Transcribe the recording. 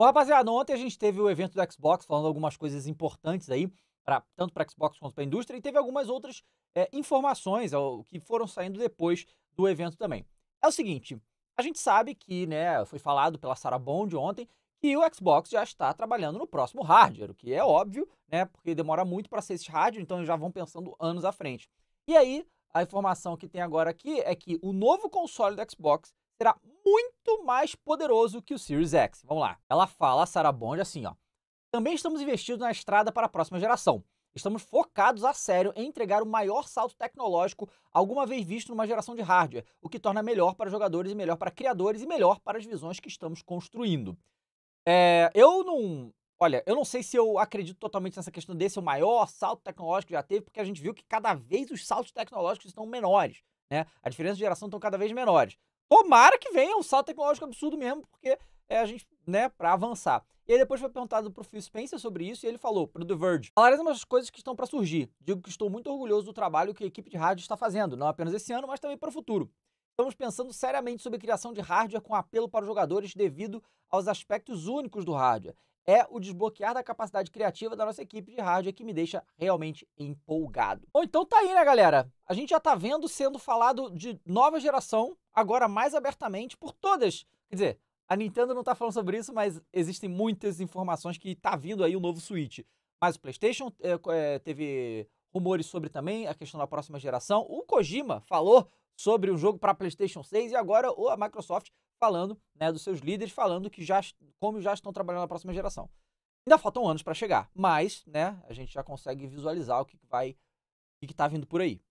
Bom, rapaziada, ontem a gente teve o evento do Xbox falando algumas coisas importantes aí, pra, tanto para Xbox quanto para a indústria, e teve algumas outras é, informações ó, é, que foram saindo depois do evento também. É o seguinte, a gente sabe que, né, foi falado pela Sarah Bond ontem, que o Xbox já está trabalhando no próximo hardware, o que é óbvio, né, porque demora muito para ser esse hardware, então eles já vão pensando anos à frente. E aí, a informação que tem agora aqui é que o novo console do Xbox será muito mais poderoso que o Series X. Vamos lá. Ela fala, a Sarah Bond, assim, ó. Também estamos investidos na estrada para a próxima geração. Estamos focados a sério em entregar o maior salto tecnológico alguma vez visto numa geração de hardware, o que torna melhor para jogadores e melhor para criadores e melhor para as visões que estamos construindo. É, eu não. Olha, eu não sei se eu acredito totalmente nessa questão desse é o maior salto tecnológico que já teve, porque a gente viu que cada vez os saltos tecnológicos estão menores. Né? A diferença de geração estão cada vez menores. Tomara que venha um salto tecnológico absurdo mesmo, porque é a gente, né, para avançar. E aí depois foi perguntado pro Phil Spencer sobre isso e ele falou pro The Verge: falaram umas coisas que estão para surgir. Digo que estou muito orgulhoso do trabalho que a equipe de rádio está fazendo, não apenas esse ano, mas também para o futuro. Estamos pensando seriamente sobre a criação de hardware com apelo para os jogadores devido aos aspectos únicos do hardware é o desbloquear da capacidade criativa da nossa equipe de rádio que me deixa realmente empolgado. Bom, então tá aí, né, galera? A gente já tá vendo sendo falado de nova geração, agora mais abertamente por todas. Quer dizer, a Nintendo não tá falando sobre isso, mas existem muitas informações que tá vindo aí o novo Switch. Mas o PlayStation é, teve rumores sobre também a questão da próxima geração. O Kojima falou sobre o jogo para PlayStation 6 e agora a Microsoft falando, né, dos seus líderes, falando que já, como já estão trabalhando na próxima geração. Ainda faltam anos para chegar, mas, né, a gente já consegue visualizar o que vai, o que está vindo por aí.